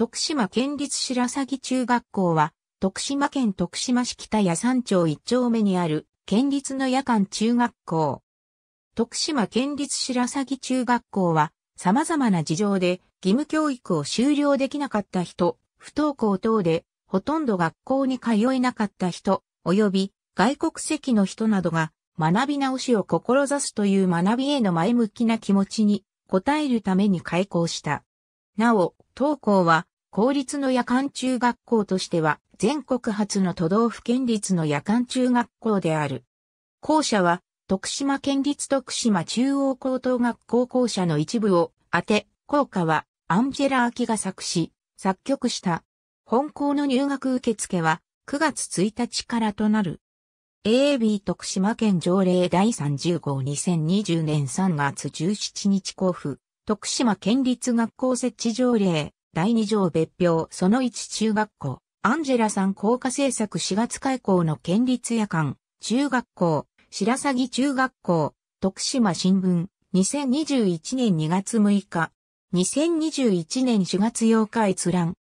徳島県立白鷺中学校は、徳島県徳島市北谷山町1丁目にある、県立の夜間中学校。徳島県立白鷺中学校は、様々な事情で義務教育を修了できなかった人、不登校等で、ほとんど学校に通えなかった人、及び外国籍の人などが学び直しを志すという学びへの前向きな気持ちに応えるために開校した。なお、当校は公立の夜間中学校としては全国初の都道府県立の夜間中学校である。校舎は徳島県立徳島中央高等学校校舎の一部を当て、校歌はアンジェラ・アキが作詞、作曲した。本校の入学受付は9月1日からとなる。AAB 徳島県条例第30号2020年3月17日交付、徳島県立学校設置条例第二条別表その1中学校、アンジェラさん効果政策4月開校の県立夜間、中学校、白鷺中学校、徳島新聞、2021年2月6日、2021年4月8日閲覧。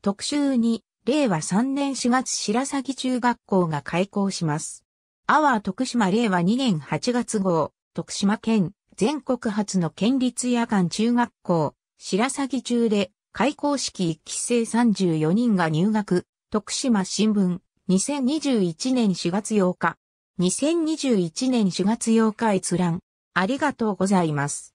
特集に、令和3年4月白鷺中学校が開校します。アワー徳島令和2年8月号、徳島県、全国初の県立夜間中学校、白鷺中で開校式1期生34人が入学、徳島新聞、2021年4月8日、2021年4月8日閲覧、ありがとうございます。